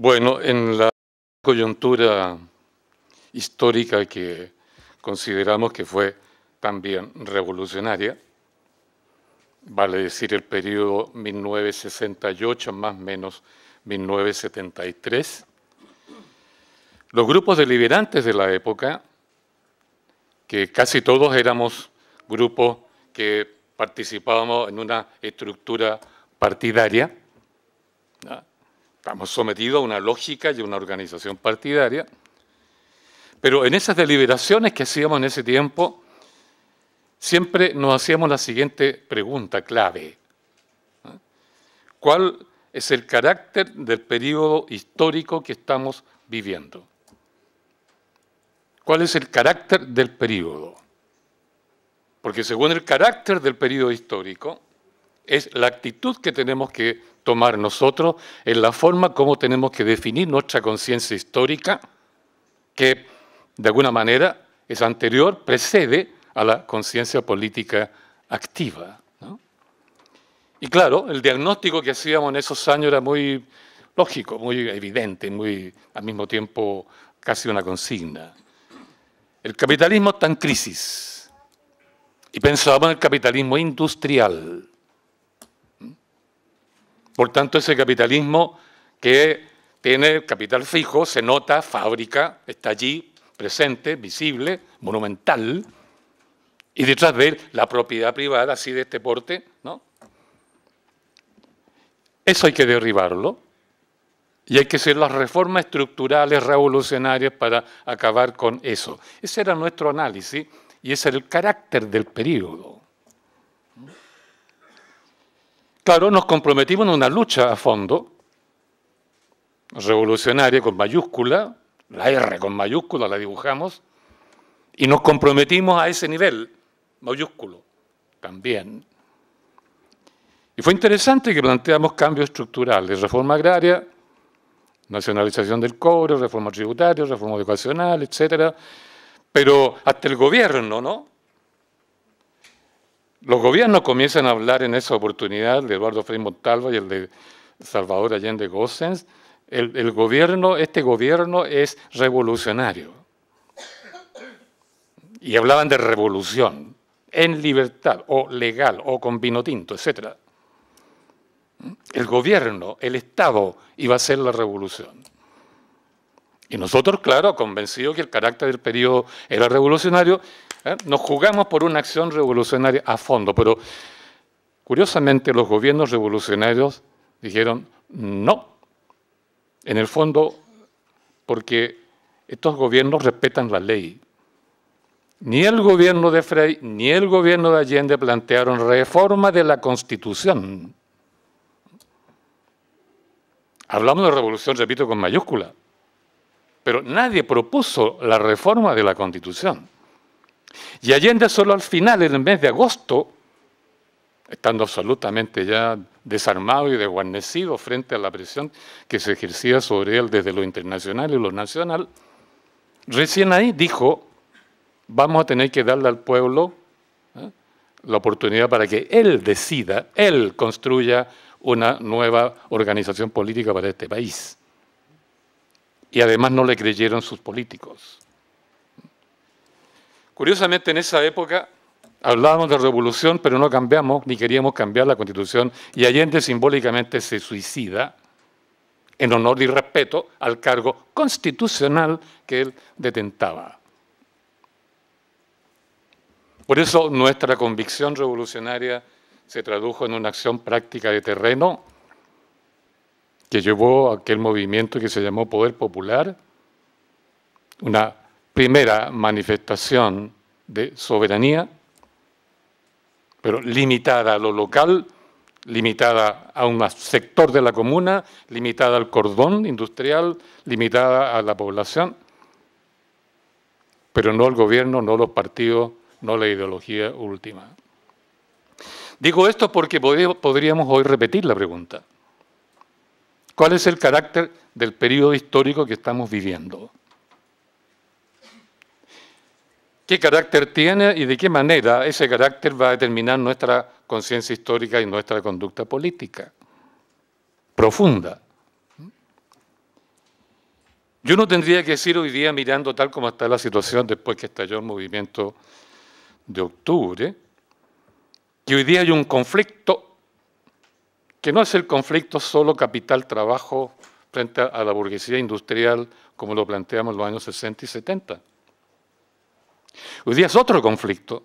Bueno, en la coyuntura histórica que consideramos que fue también revolucionaria, vale decir el periodo 1968 más o menos 1973, los grupos deliberantes de la época, que casi todos éramos grupos que participábamos en una estructura partidaria, estamos sometidos a una lógica y a una organización partidaria, pero en esas deliberaciones que hacíamos en ese tiempo, siempre nos hacíamos la siguiente pregunta clave. ¿Cuál es el carácter del periodo histórico que estamos viviendo? ¿Cuál es el carácter del periodo? Porque según el carácter del periodo histórico, es la actitud que tenemos que tomar nosotros, es la forma como tenemos que definir nuestra conciencia histórica, que de alguna manera es anterior, precede a la conciencia política activa. Y claro, el diagnóstico que hacíamos en esos años era muy lógico, muy evidente, muy al mismo tiempo casi una consigna. El capitalismo está en crisis y pensábamos en el capitalismo industrial. Por tanto, ese capitalismo que tiene capital fijo, se nota, fábrica, está allí, presente, visible, monumental, y detrás de él la propiedad privada, así de este porte, ¿no? Eso hay que derribarlo. Y hay que hacer las reformas estructurales revolucionarias para acabar con eso. Ese era nuestro análisis y ese era el carácter del periodo. claro, nos comprometimos en una lucha a fondo, revolucionaria con mayúscula, la R con mayúscula la dibujamos, y nos comprometimos a ese nivel, mayúsculo, también. Y fue interesante que planteamos cambios estructurales, reforma agraria, nacionalización del cobre, reforma tributaria, reforma educacional, etcétera. Pero hasta el gobierno, ¿no? Los gobiernos comienzan a hablar en esa oportunidad, el de Eduardo Frei Montalva y el de Salvador Allende Gossens. El, gobierno, este gobierno es revolucionario. Y hablaban de revolución en libertad, o legal, o con vino tinto, etc. El gobierno, el Estado, iba a ser la revolución. Y nosotros, claro, convencidos que el carácter del periodo era revolucionario, ¿eh? Nos jugamos por una acción revolucionaria a fondo, pero curiosamente los gobiernos revolucionarios dijeron no. En el fondo, porque estos gobiernos respetan la ley. Ni el gobierno de Frey ni el gobierno de Allende plantearon reforma de la Constitución. Hablamos de revolución, repito, con mayúscula, pero nadie propuso la reforma de la Constitución. Y Allende solo al final, en el mes de agosto, estando absolutamente ya desarmado y desguarnecido frente a la presión que se ejercía sobre él desde lo internacional y lo nacional, recién ahí dijo, vamos a tener que darle al pueblo ¿eh? la oportunidad para que él decida, él construya una nueva organización política para este país. Y además no le creyeron sus políticos. Curiosamente, en esa época hablábamos de revolución, pero no cambiamos ni queríamos cambiar la constitución y Allende simbólicamente se suicida en honor y respeto al cargo constitucional que él detentaba. Por eso nuestra convicción revolucionaria se tradujo en una acción práctica de terreno que llevó a aquel movimiento que se llamó Poder Popular, una primera manifestación de soberanía, pero limitada a lo local, limitada a un sector de la comuna, limitada al cordón industrial, limitada a la población, pero no al gobierno, no los partidos, no la ideología última. Digo esto porque podríamos hoy repetir la pregunta. ¿Cuál es el carácter del periodo histórico que estamos viviendo? qué carácter tiene y de qué manera ese carácter va a determinar nuestra conciencia histórica y nuestra conducta política profunda. Yo no tendría que decir hoy día, mirando tal como está la situación después que estalló el movimiento de octubre, que hoy día hay un conflicto que no es el conflicto solo capital-trabajo frente a la burguesía industrial como lo planteamos en los años 60 y 70 Hoy día es otro conflicto.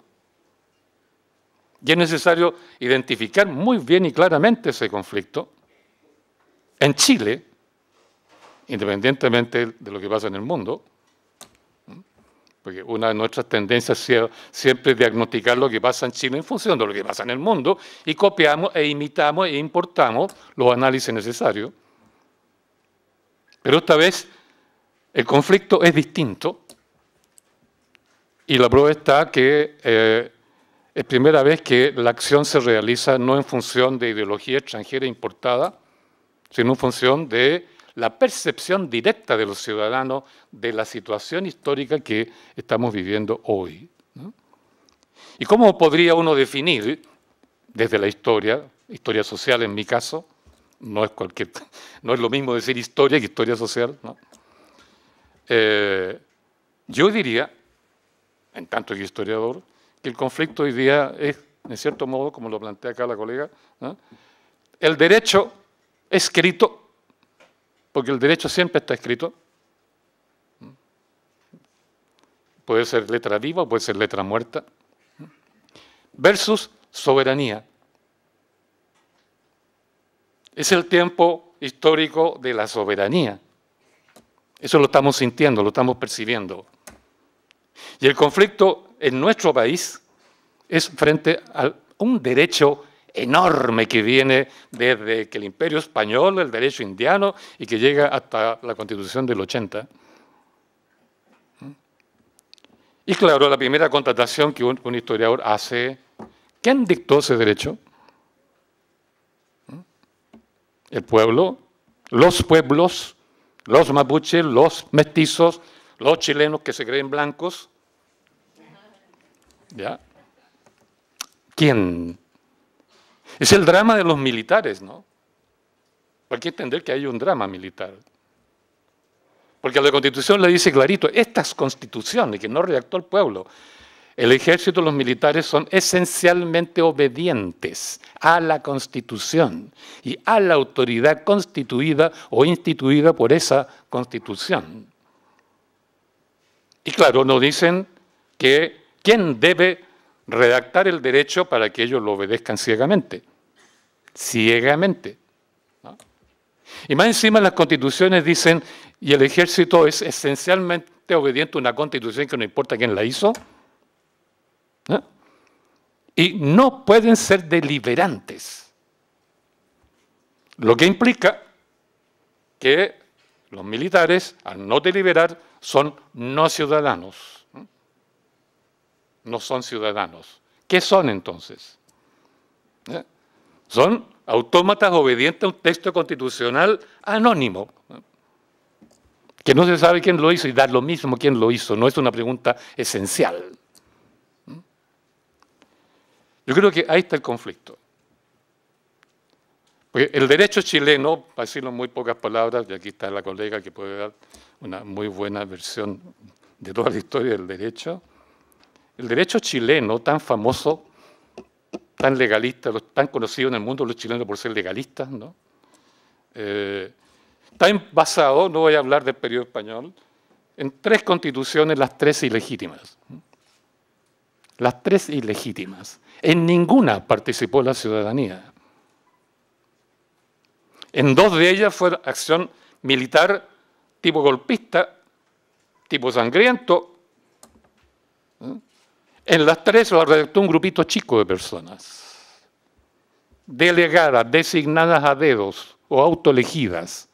Y es necesario identificar muy bien y claramente ese conflicto. En Chile, independientemente de lo que pasa en el mundo, porque una de nuestras tendencias es siempre diagnosticar lo que pasa en Chile en función de lo que pasa en el mundo y copiamos e imitamos e importamos los análisis necesarios. Pero esta vez el conflicto es distinto y la prueba está que eh, es primera vez que la acción se realiza no en función de ideología extranjera importada, sino en función de la percepción directa de los ciudadanos de la situación histórica que estamos viviendo hoy. ¿Y cómo podría uno definir desde la historia, historia social en mi caso, no es, lo mismo decir historia que historia social, eh, yo diría en tanto que historiador, que el conflicto hoy día es, en cierto modo, como lo plantea acá la colega, el derecho escrito, porque el derecho siempre está escrito, puede ser letra viva puede ser letra muerta, versus soberanía. Es el tiempo histórico de la soberanía. Eso lo estamos sintiendo, lo estamos percibiendo. Y el conflicto en nuestro país es frente a un derecho enorme que viene desde que el imperio español, el derecho indiano y que llega hasta la constitución del 80. Y claro, la primera contratación que un, un historiador hace, ¿quién dictó ese derecho? El pueblo, los pueblos, los mapuches, los mestizos, los chilenos que se creen blancos. ¿Ya? ¿Quién? Es el drama de los militares, ¿no? Hay que entender que hay un drama militar. Porque la constitución le dice clarito, estas constituciones que no redactó el pueblo, el ejército y los militares son esencialmente obedientes a la constitución y a la autoridad constituida o instituida por esa constitución. Y claro, nos dicen que quién debe redactar el derecho para que ellos lo obedezcan ciegamente. Ciegamente. Y más encima las constituciones dicen, y el ejército es esencialmente obediente a una constitución que no importa quién la hizo. Y no pueden ser deliberantes. Lo que implica que los militares, al no deliberar, son no ciudadanos. ¿eh? No son ciudadanos. ¿Qué son entonces? ¿Eh? Son autómatas obedientes a un texto constitucional anónimo, ¿eh? que no se sabe quién lo hizo y da lo mismo quién lo hizo, no es una pregunta esencial. Yo creo que ahí está el conflicto. Porque el derecho chileno, para decirlo en muy pocas palabras, y aquí está la colega que puede dar una muy buena versión de toda la historia del derecho, el derecho chileno tan famoso, tan legalista, tan conocido en el mundo los chilenos por ser legalistas, ¿no? Eh, basado, no voy a hablar del periodo español, en tres constituciones, las tres ilegítimas. Las tres ilegítimas. En ninguna participó la ciudadanía. En dos de ellas fue acción militar tipo golpista, tipo sangriento. En las tres lo redactó un grupito chico de personas, delegadas, designadas a dedos o autoelegidas,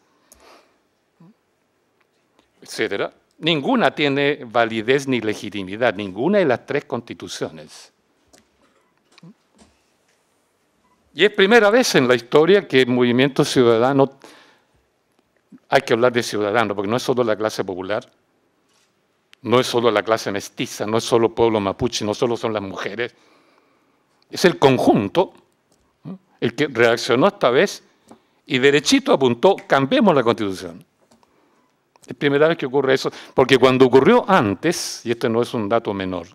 etc. Ninguna tiene validez ni legitimidad, ninguna de las tres constituciones. Y es primera vez en la historia que el movimiento ciudadano, hay que hablar de ciudadano, porque no es solo la clase popular, no es solo la clase mestiza, no es solo pueblo mapuche, no solo son las mujeres, es el conjunto el que reaccionó esta vez y derechito apuntó, cambiemos la constitución. Es primera vez que ocurre eso, porque cuando ocurrió antes, y este no es un dato menor,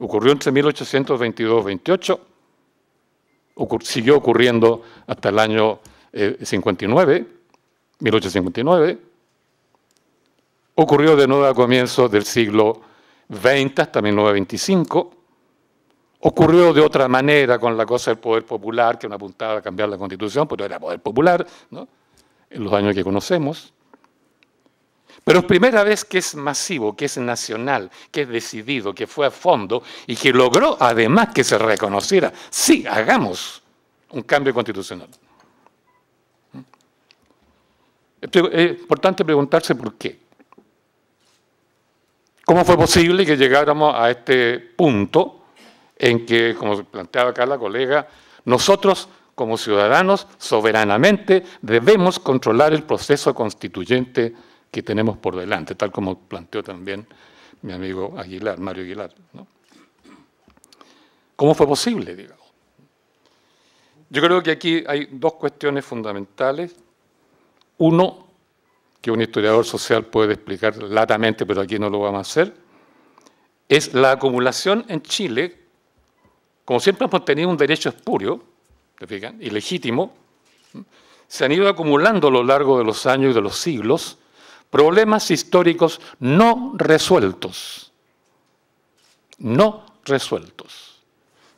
ocurrió entre 1822-28, siguió ocurriendo hasta el año 59, eh, 1859. Ocurrió de nuevo a comienzos del siglo XX hasta 1925. Ocurrió de otra manera con la cosa del poder popular, que no apuntaba a cambiar la constitución, pero era poder popular, en los años que conocemos. Pero es primera vez que es masivo, que es nacional, que es decidido, que fue a fondo y que logró además que se reconociera. Sí, hagamos un cambio constitucional. Es eh, importante preguntarse por qué. ¿Cómo fue posible que llegáramos a este punto en que, como planteaba acá la colega, nosotros como ciudadanos soberanamente debemos controlar el proceso constituyente? que tenemos por delante, tal como planteó también mi amigo Aguilar, Mario Aguilar. ¿Cómo fue posible, Yo creo que aquí hay dos cuestiones fundamentales. Uno, que un historiador social puede explicar latamente, pero aquí no lo vamos a hacer, es la acumulación en Chile, como siempre hemos tenido un derecho espurio, ¿te fijan? Ilegítimo, se han ido acumulando a lo largo de los años y de los siglos problemas históricos no resueltos, no resueltos,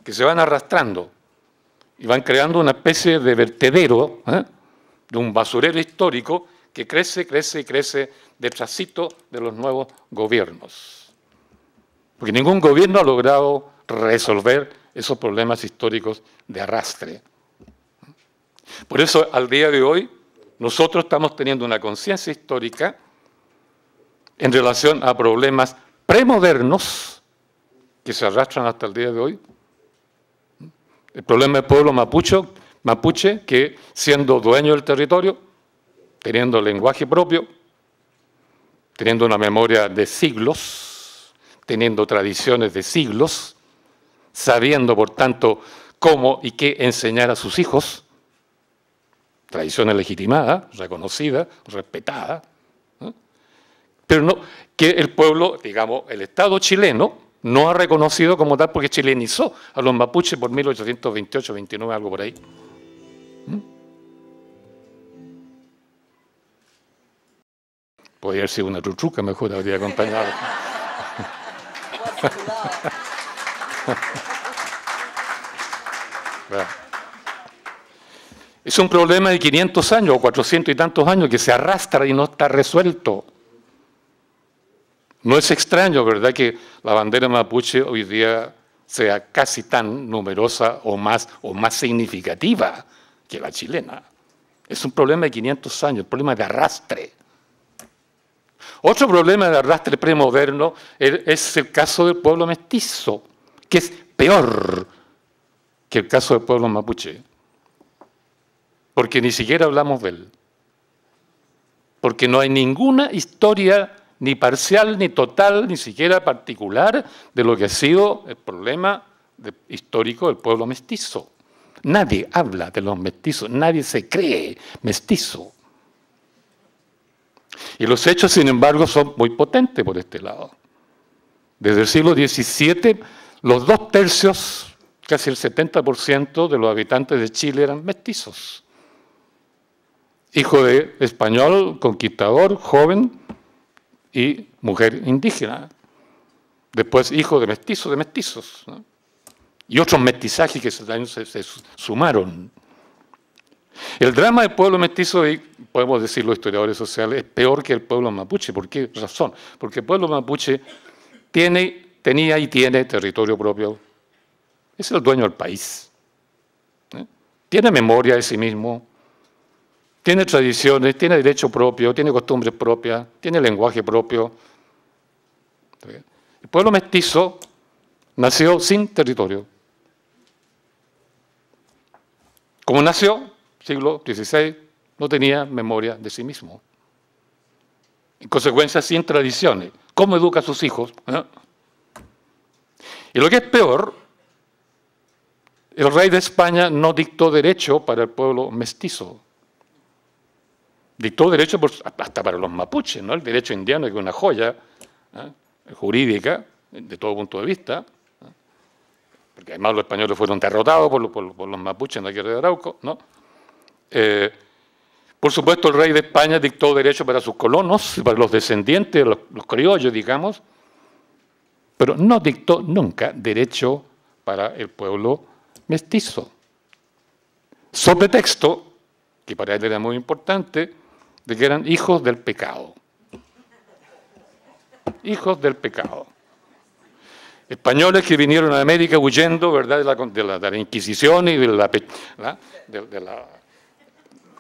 que se van arrastrando y van creando una especie de vertedero, ¿eh? de un basurero histórico que crece, crece y crece detrás de los nuevos gobiernos. Porque ningún gobierno ha logrado resolver esos problemas históricos de arrastre. Por eso al día de hoy nosotros estamos teniendo una conciencia histórica en relación a problemas premodernos que se arrastran hasta el día de hoy. El problema del pueblo mapucho, mapuche, que siendo dueño del territorio, teniendo lenguaje propio, teniendo una memoria de siglos, teniendo tradiciones de siglos, sabiendo por tanto cómo y qué enseñar a sus hijos, tradiciones legitimadas, reconocidas, respetadas, pero no, que el pueblo, digamos, el Estado chileno, no ha reconocido como tal porque chilenizó a los mapuches por 1828, 29, algo por ahí. ¿Mm? Podría haber sido una truchuca, mejor habría acompañado. es un problema de 500 años o 400 y tantos años que se arrastra y no está resuelto. No es extraño, ¿verdad?, que la bandera mapuche hoy día sea casi tan numerosa o más, o más significativa que la chilena. Es un problema de 500 años, un problema de arrastre. Otro problema de arrastre premoderno er, es el caso del pueblo mestizo, que es peor que el caso del pueblo mapuche, porque ni siquiera hablamos de él, porque no hay ninguna historia ni parcial, ni total, ni siquiera particular de lo que ha sido el problema histórico del pueblo mestizo. Nadie habla de los mestizos, nadie se cree mestizo. Y los hechos, sin embargo, son muy potentes por este lado. Desde el siglo XVII, los dos tercios, casi el 70% de los habitantes de Chile eran mestizos. Hijo de español, conquistador, joven, y mujer indígena. Después hijo de mestizos, de mestizos. Y otros mestizajes que se, sumaron. El drama del pueblo mestizo, y podemos decirlo, los historiadores sociales, es peor que el pueblo mapuche. ¿Por qué razón? Porque el pueblo mapuche tiene, tenía y tiene territorio propio. Es el dueño del país. ¿eh? Tiene memoria de sí mismo, tiene tradiciones, tiene derecho propio, tiene costumbres propias, tiene lenguaje propio. El pueblo mestizo nació sin territorio. Como nació, siglo XVI, no tenía memoria de sí mismo. En consecuencia, sin tradiciones. ¿Cómo educa a sus hijos? ¿Eh? Y lo que es peor, el rey de España no dictó derecho para el pueblo mestizo dictó derecho hasta para los mapuches, ¿no? el derecho indiano, que es una joya ¿eh? jurídica de todo punto de vista, ¿eh? porque además los españoles fueron derrotados por, los mapuches en la guerra de Arauco. ¿no? Eh, por supuesto, el rey de España dictó derecho para sus colonos, para los descendientes, los, criollos, digamos, pero no dictó nunca derecho para el pueblo mestizo. Sobre texto, que para él era muy importante, de que eran hijos del pecado. Hijos del pecado. Españoles que vinieron a América huyendo ¿verdad? De, la, de Inquisición y de la, de la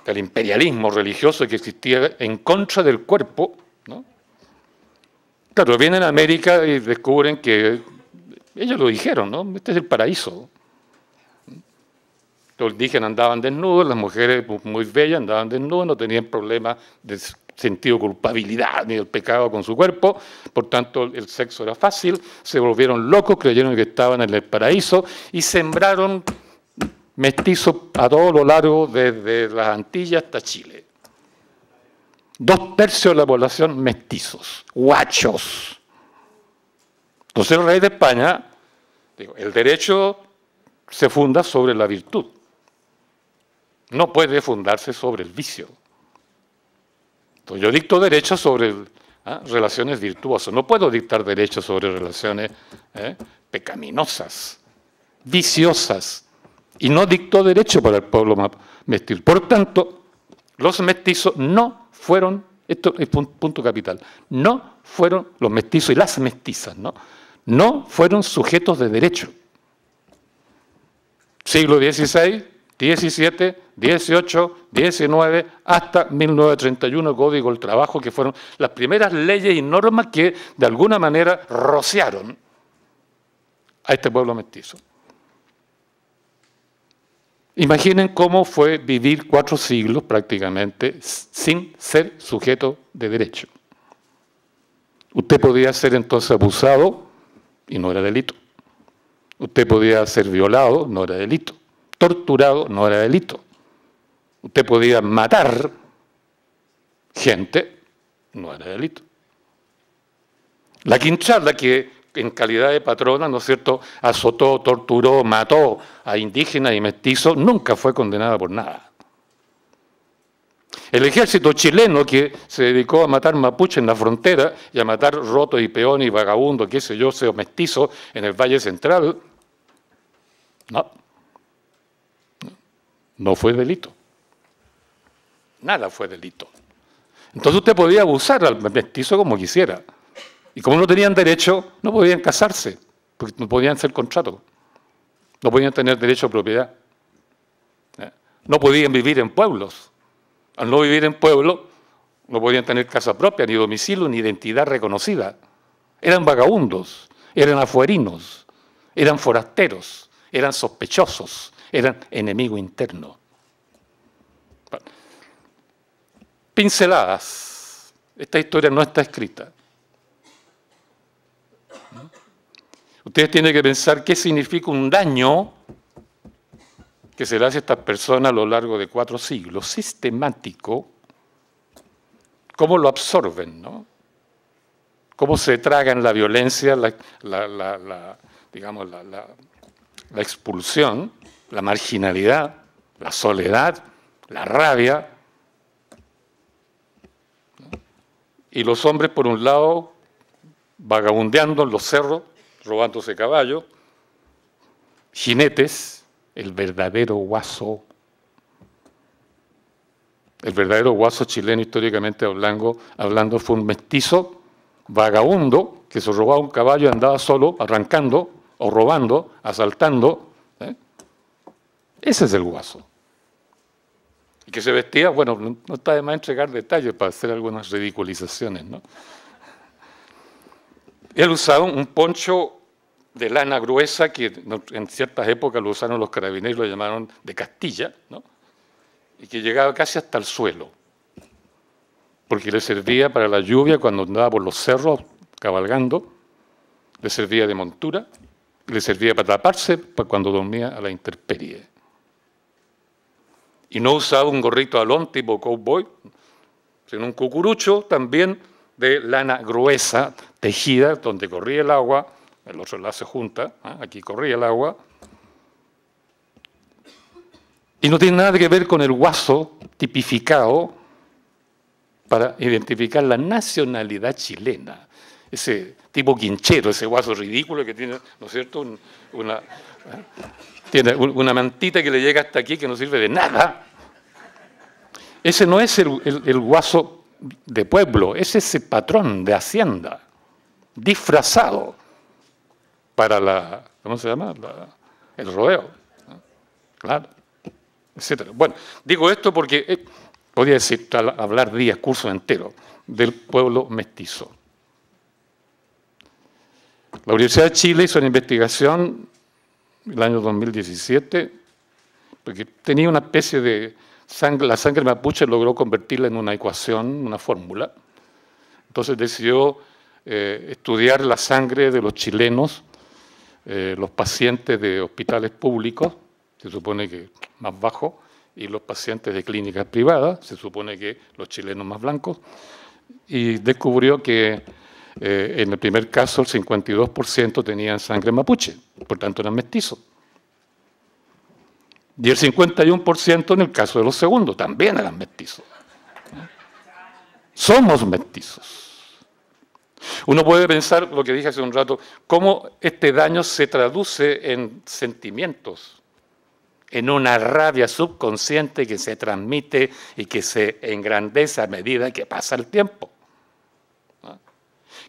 del imperialismo religioso que existía en contra del cuerpo. Claro, vienen a América y descubren que ellos lo dijeron, ¿no? Este es el paraíso. Los indígenas andaban desnudos, las mujeres muy bellas andaban desnudas, no tenían problema de sentido de culpabilidad ni del pecado con su cuerpo, por tanto el sexo era fácil, se volvieron locos, creyeron que estaban en el paraíso y sembraron mestizos a todo lo largo desde las Antillas hasta Chile. Dos tercios de la población mestizos, guachos. Entonces el rey de España, digo, el derecho se funda sobre la virtud no puede fundarse sobre el vicio. yo dicto derecho sobre ah, relaciones virtuosas, no puedo dictar derecho sobre relaciones eh, pecaminosas, viciosas, y no dictó derecho para el pueblo mestizo. Por tanto, los mestizos no fueron, esto es punto capital, no fueron los mestizos y las mestizas, ¿no? No fueron sujetos de derecho. Siglo XVI, 17, 18, 19, hasta 1931, Código del Trabajo, que fueron las primeras leyes y normas que de alguna manera rociaron a este pueblo mestizo. Imaginen cómo fue vivir cuatro siglos prácticamente sin ser sujeto de derecho. Usted podía ser entonces abusado y no era delito. Usted podía ser violado, no era delito torturado no era delito. Usted podía matar gente, no era delito. La quinchada que en calidad de patrona, ¿no es cierto?, azotó, torturó, mató a indígenas y mestizos, nunca fue condenada por nada. El ejército chileno que se dedicó a matar mapuche en la frontera y a matar rotos y peones y vagabundos, qué sé yo, o mestizos en el Valle Central, no. No fue delito. Nada fue delito. Entonces usted podía abusar al mestizo como quisiera. Y como no tenían derecho, no podían casarse, porque no podían hacer contrato. No podían tener derecho a propiedad. ¿Eh? No podían vivir en pueblos. Al no vivir en pueblo no podían tener casa propia, ni domicilio, ni identidad reconocida. Eran vagabundos, eran afuerinos, eran forasteros, eran sospechosos, eran enemigo interno. Pinceladas. Esta historia no está escrita. Ustedes tienen que pensar qué significa un daño que se le hace a estas personas a lo largo de cuatro siglos, sistemático, cómo lo absorben, ¿no? cómo se tragan la violencia, la expulsión, la marginalidad, la soledad, la rabia. Y los hombres, por un lado, vagabundeando en los cerros, robándose caballos, jinetes, el verdadero guaso, el verdadero guaso chileno históricamente hablando, hablando fue un mestizo vagabundo que se robaba un caballo y andaba solo, arrancando o robando, asaltando, ese es el guaso. Y que se vestía, bueno, no está de más entregar detalles para hacer algunas ridiculizaciones, ¿no? Él usaba un poncho de lana gruesa que en ciertas épocas lo usaron los carabineros, lo llamaron de Castilla, ¿no? y que llegaba casi hasta el suelo, porque le servía para la lluvia cuando andaba por los cerros cabalgando, le servía de montura, le servía para taparse cuando dormía a la intemperie. Y no usaba un gorrito alón tipo cowboy, sino un cucurucho también de lana gruesa, tejida, donde corría el agua, el otro la se junta, ¿ah? aquí corría el agua. Y no tiene nada que ver con el guaso tipificado para identificar la nacionalidad chilena. Ese tipo quinchero, ese guaso ridículo que tiene, ¿no es cierto? una, tiene una mantita que le llega hasta aquí que no sirve de nada. Ese no es el, el, guaso de pueblo, es ese patrón de hacienda, disfrazado para la, ¿cómo se llama? el rodeo. Claro, etcétera. Bueno, digo esto porque podría eh, podía decir, hablar días, cursos enteros, del pueblo mestizo. La Universidad de Chile hizo una investigación el año 2017, porque tenía una especie de sangre, la sangre mapuche logró convertirla en una ecuación, una fórmula. Entonces decidió eh, estudiar la sangre de los chilenos, eh, los pacientes de hospitales públicos, se supone que más bajo, y los pacientes de clínicas privadas, se supone que los chilenos más blancos, y descubrió que eh, en el primer caso, el 52% tenían sangre mapuche, por tanto eran mestizos. Y el 51% en el caso de los segundos, también eran mestizos. Somos mestizos. Uno puede pensar, lo que dije hace un rato, cómo este daño se traduce en sentimientos, en una rabia subconsciente que se transmite y que se engrandece a medida que pasa el tiempo.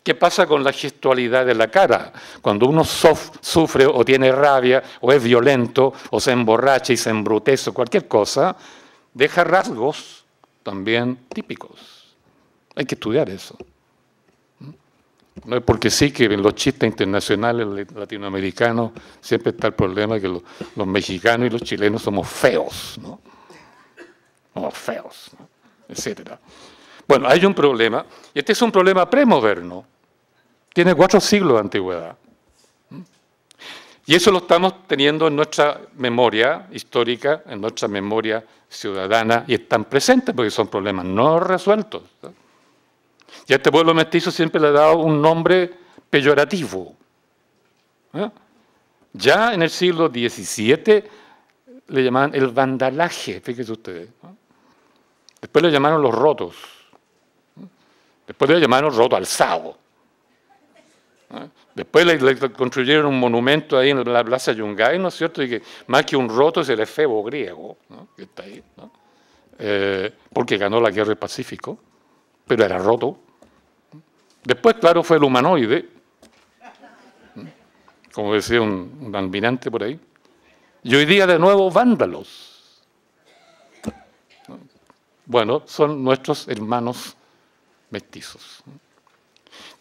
¿Qué pasa con la gestualidad de la cara? Cuando uno sufre o tiene rabia o es violento o se emborracha y se embrutece o cualquier cosa, deja rasgos también típicos. Hay que estudiar eso. No es porque sí que en los chistes internacionales latinoamericanos siempre está el problema que los, mexicanos y los chilenos somos feos, ¿no? Somos feos, ¿no? etcétera. Bueno, hay un problema, este es un problema premoderno tiene cuatro siglos de antigüedad. Y eso lo estamos teniendo en nuestra memoria histórica, en nuestra memoria ciudadana, y están presentes porque son problemas no resueltos. Y a este pueblo mestizo siempre le ha dado un nombre peyorativo. ¿eh? Ya en el siglo XVII le llamaban el vandalaje, fíjense ustedes. Después le llamaron los rotos. ¿eh? Después le llamaron roto alzado. Después le, construyeron un monumento ahí en la Plaza Yungay, ¿no es cierto? Y que más que un roto es el efebo griego, que está ahí, eh, porque ganó la guerra del Pacífico, pero era roto. Después, claro, fue el humanoide, como decía un, un almirante por ahí. Y hoy día de nuevo vándalos. Bueno, son nuestros hermanos mestizos.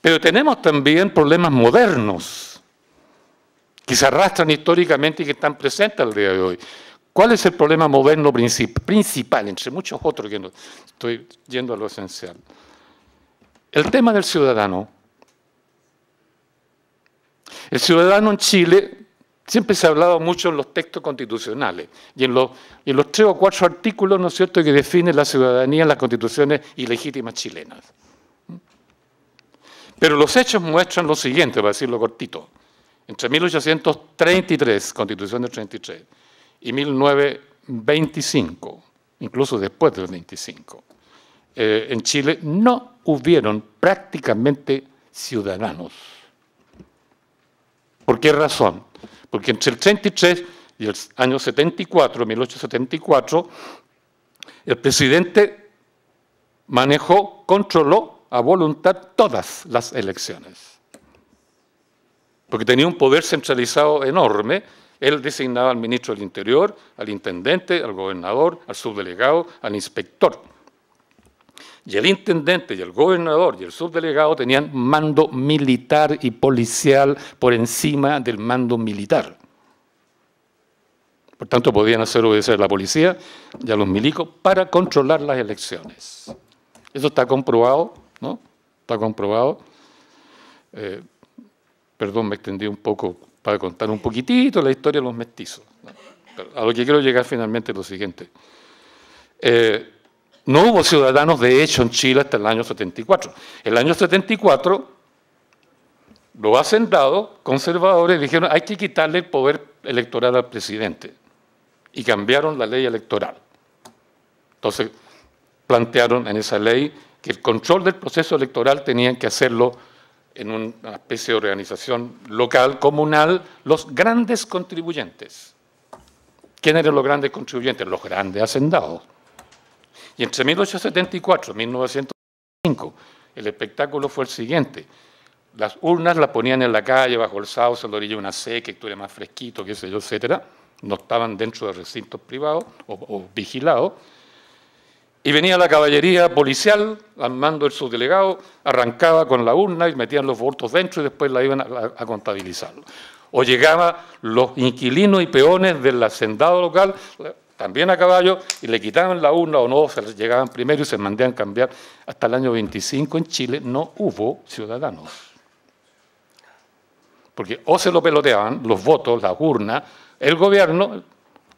Pero tenemos también problemas modernos que se arrastran históricamente y que están presentes al día de hoy. ¿Cuál es el problema moderno principal, entre muchos otros que estoy yendo a lo esencial? El tema del ciudadano. El ciudadano en Chile siempre se ha hablado mucho en los textos constitucionales y en los, tres o cuatro artículos, ¿no es cierto?, que definen la ciudadanía en las constituciones ilegítimas chilenas. Pero los hechos muestran lo siguiente, para decirlo cortito. Entre 1833, Constitución del 33, y 1925, incluso después del 25, eh, en Chile no hubieron prácticamente ciudadanos. ¿Por qué razón? Porque entre el 33 y el año 74, 1874, el presidente manejó, controló a voluntad todas las elecciones. Porque tenía un poder centralizado enorme. Él designaba al ministro del Interior, al intendente, al gobernador, al subdelegado, al inspector. Y el intendente y el gobernador y el subdelegado tenían mando militar y policial por encima del mando militar. Por tanto, podían hacer obedecer a la policía y a los milicos para controlar las elecciones. Eso está comprobado ¿no? Está comprobado. Eh, perdón, me extendí un poco para contar un poquitito la historia de los mestizos. a lo que quiero llegar finalmente es lo siguiente. Eh, no hubo ciudadanos de hecho en Chile hasta el año 74. El año 74, los hacendados conservadores dijeron hay que quitarle el poder electoral al presidente y cambiaron la ley electoral. Entonces, plantearon en esa ley que el control del proceso electoral tenían que hacerlo en una especie de organización local, comunal, los grandes contribuyentes. ¿Quiénes eran los grandes contribuyentes? Los grandes hacendados. Y entre 1874 y 1905, el espectáculo fue el siguiente. Las urnas las ponían en la calle, bajo el sauce, en la orilla de una seca, que estuviera más fresquito, qué sé yo, etcétera. No estaban dentro de recintos privados o vigilados y venía la caballería policial, al mando del subdelegado, arrancaba con la urna y metían los votos dentro y después la iban a, contabilizar. O llegaban los inquilinos y peones del hacendado local, también a caballo, y le quitaban la urna o no, se les llegaban primero y se mandaban cambiar. Hasta el año 25 en Chile no hubo ciudadanos. Porque o se lo peloteaban los votos, la urna, el gobierno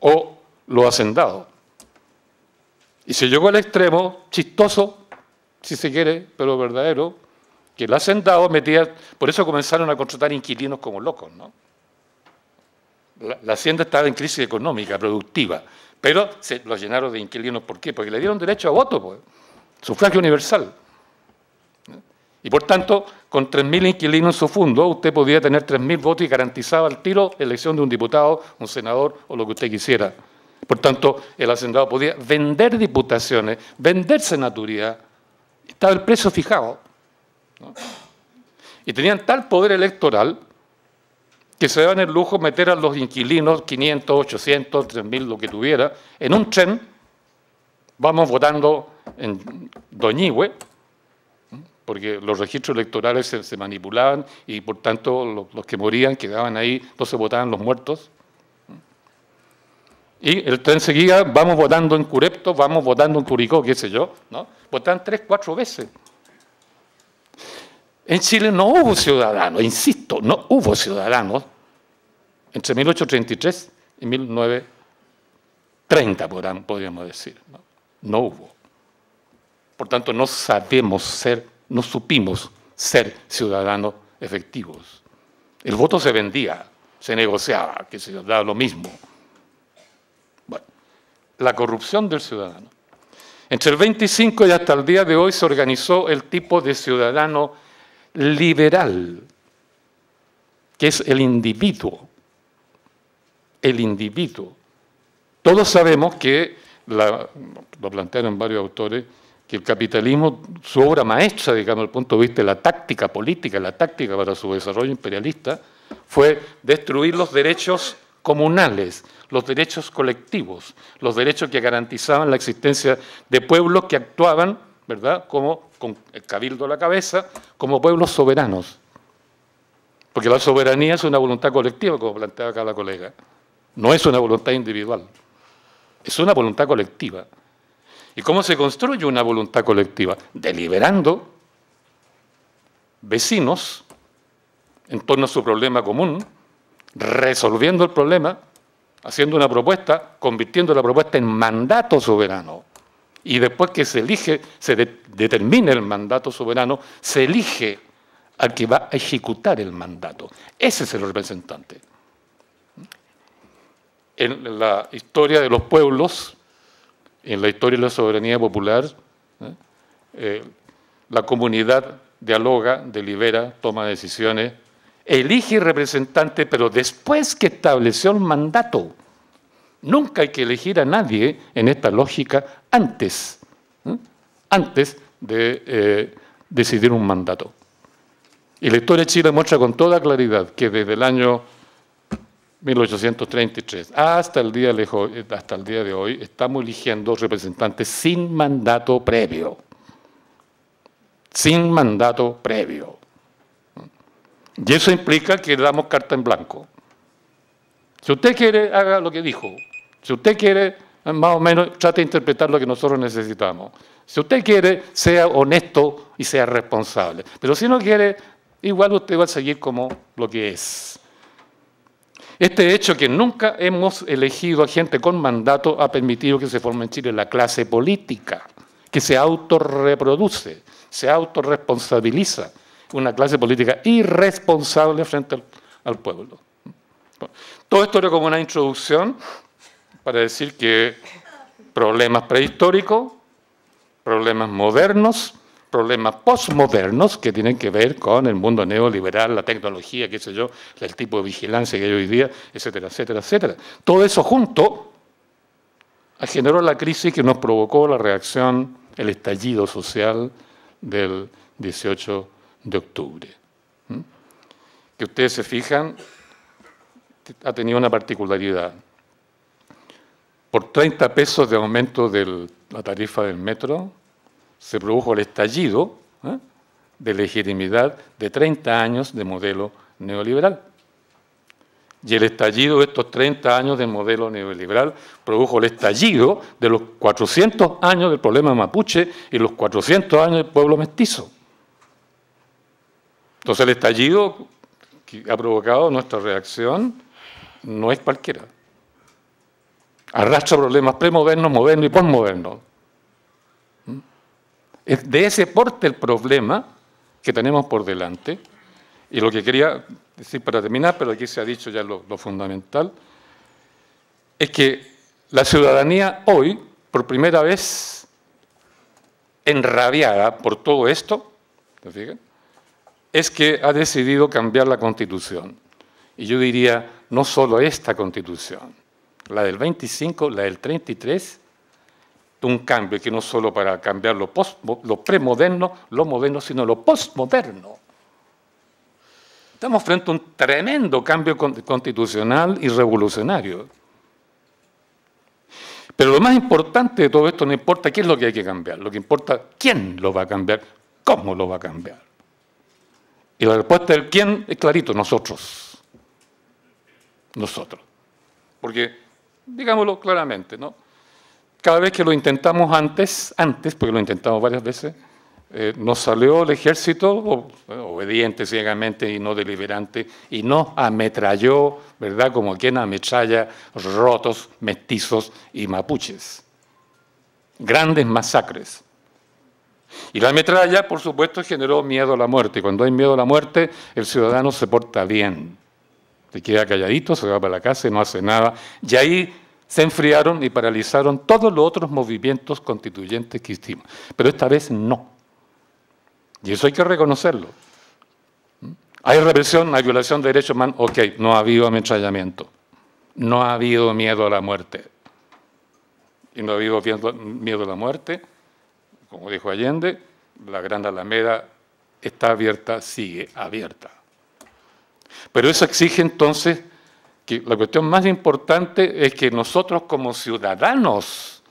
o los hacendados. Y se llegó al extremo, chistoso, si se quiere, pero verdadero, que el hacendado metía, por eso comenzaron a contratar inquilinos como locos, ¿no? La, hacienda estaba en crisis económica, productiva, pero se los llenaron de inquilinos, ¿por qué? Porque le dieron derecho a voto, pues, sufragio universal. Y por tanto, con 3.000 inquilinos en su fondo, usted podía tener 3.000 votos y garantizaba al tiro elección de un diputado, un senador o lo que usted quisiera. Por tanto, el hacendado podía vender diputaciones, vender senaturía. Estaba el precio fijado. Y tenían tal poder electoral que se daban el lujo meter a los inquilinos, 500, 800, 3.000, lo que tuviera, en un tren, vamos votando en Doñihue, porque los registros electorales se, manipulaban y por tanto los, que morían quedaban ahí, no se votaban los muertos. Y el tren seguía, vamos votando en Curepto, vamos votando en Curicó, qué sé yo, ¿no? Votan tres, cuatro veces. En Chile no hubo ciudadanos, insisto, no hubo ciudadanos entre 1833 y 1930, podríamos decir. No, no hubo. Por tanto, no sabemos ser, no supimos ser ciudadanos efectivos. El voto se vendía, se negociaba, que se daba lo mismo la corrupción del ciudadano. Entre el 25 y hasta el día de hoy se organizó el tipo de ciudadano liberal, que es el individuo. El individuo. Todos sabemos que, lo plantearon varios autores, que el capitalismo, su obra maestra, digamos, desde el punto de vista de la táctica política, la táctica para su desarrollo imperialista, fue destruir los derechos comunales, los derechos colectivos, los derechos que garantizaban la existencia de pueblos que actuaban, ¿verdad?, como con el cabildo a la cabeza, como pueblos soberanos. Porque la soberanía es una voluntad colectiva, como planteaba acá la colega. No es una voluntad individual, es una voluntad colectiva. ¿Y cómo se construye una voluntad colectiva? Deliberando vecinos en torno a su problema común, resolviendo el problema haciendo una propuesta, convirtiendo la propuesta en mandato soberano. Y después que se elige, se determina el mandato soberano, se elige al que va a ejecutar el mandato. Ese es el representante. En la historia de los pueblos, en la historia de la soberanía popular, ¿eh? Eh, la comunidad dialoga, delibera, toma decisiones, elige representante, pero después que estableció el mandato. Nunca hay que elegir a nadie en esta lógica antes, antes de eh, decidir un mandato. Y la historia de Chile muestra con toda claridad que desde el año 1833 hasta el día hasta el día de hoy estamos eligiendo representantes sin mandato previo. Sin mandato previo. Y eso implica que le damos carta en blanco. Si usted quiere, haga lo que dijo. Si usted quiere, más o menos, trate de interpretar lo que nosotros necesitamos. Si usted quiere, sea honesto y sea responsable. Pero si no quiere, igual usted va a seguir como lo que es. Este hecho que nunca hemos elegido a gente con mandato ha permitido que se forme en Chile la clase política, que se autorreproduce, se autorresponsabiliza, una clase política irresponsable frente al, pueblo. todo esto era como una introducción para decir que problemas prehistóricos, problemas modernos, problemas postmodernos que tienen que ver con el mundo neoliberal, la tecnología, qué sé yo, el tipo de vigilancia que hay hoy día, etcétera, etcétera, etcétera. Todo eso junto generó la crisis que nos provocó la reacción, el estallido social del 18 de octubre. Que ustedes se fijan, ha tenido una particularidad. Por 30 pesos de aumento de la tarifa del metro, se produjo el estallido ¿eh? de legitimidad de 30 años de modelo neoliberal. Y el estallido de estos 30 años de modelo neoliberal produjo el estallido de los 400 años del problema mapuche y los 400 años del pueblo mestizo. Entonces el estallido que ha provocado nuestra reacción no es cualquiera. Arrastra problemas premodernos, modernos y postmodernos. ¿Mm? Es de ese porte el problema que tenemos por delante. Y lo que quería decir para terminar, pero aquí se ha dicho ya lo, fundamental, es que la ciudadanía hoy, por primera vez enrabiada por todo esto, ¿te fijas? es que ha decidido cambiar la constitución. Y yo diría, no solo esta constitución, la del 25, la del 33, un cambio que no solo para cambiar lo, premoderno, lo moderno, sino lo postmoderno. Estamos frente a un tremendo cambio constitucional y revolucionario. Pero lo más importante de todo esto no importa qué es lo que hay que cambiar, lo que importa quién lo va a cambiar, cómo lo va a cambiar. Y la respuesta del quién es clarito, nosotros. Nosotros. Porque, digámoslo claramente, ¿no? Cada vez que lo intentamos antes, antes, porque lo intentamos varias veces, eh, nos salió el ejército eh, obediente ciegamente y no deliberante y nos ametralló, ¿verdad? Como quien ametralla rotos, mestizos y mapuches. Grandes masacres. Y la metralla, por supuesto, generó miedo a la muerte. Y Cuando hay miedo a la muerte, el ciudadano se porta bien. Se queda calladito, se va para la casa y no hace nada. Y ahí se enfriaron y paralizaron todos los otros movimientos constituyentes que hicimos. Pero esta vez no. Y eso hay que reconocerlo. ¿Mm? Hay represión, hay violación de derechos humanos. Ok, no ha habido ametrallamiento. No ha habido miedo a la muerte. Y no ha habido miedo a la muerte como dijo Allende, la Gran Alameda está abierta, sigue abierta. Pero eso exige entonces que la cuestión más importante es que nosotros como ciudadanos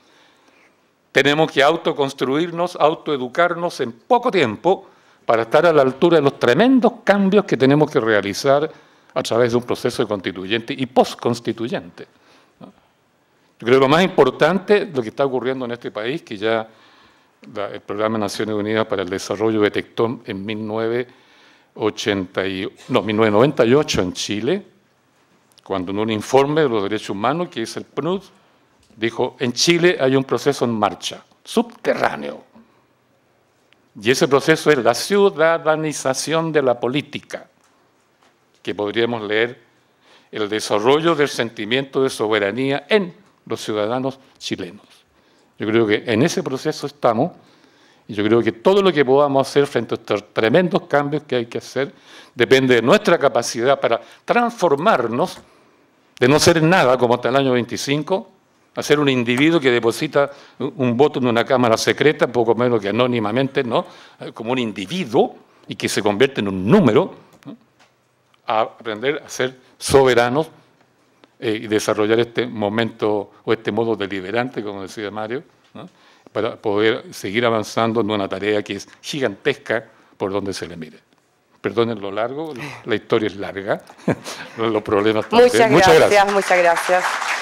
tenemos que autoconstruirnos, autoeducarnos en poco tiempo para estar a la altura de los tremendos cambios que tenemos que realizar a través de un proceso constituyente y postconstituyente. Yo creo que lo más importante, lo que está ocurriendo en este país, que ya el Programa de Naciones Unidas para el Desarrollo detectó en 1998 en Chile, cuando en un informe de los derechos humanos, que es el PNUD, dijo, en Chile hay un proceso en marcha, subterráneo. Y ese proceso es la ciudadanización de la política, que podríamos leer el desarrollo del sentimiento de soberanía en los ciudadanos chilenos. Yo creo que en ese proceso estamos y yo creo que todo lo que podamos hacer frente a estos tremendos cambios que hay que hacer depende de nuestra capacidad para transformarnos de no ser nada como hasta el año 25 a ser un individuo que deposita un voto en una cámara secreta, poco menos que anónimamente, ¿no? como un individuo y que se convierte en un número, a aprender a ser soberanos eh, y desarrollar este momento o este modo deliberante, como decía Mario, para poder seguir avanzando en una tarea que es gigantesca por donde se le mire. Perdonen lo largo, la historia es larga, los problemas también. muchas gracias, muchas gracias.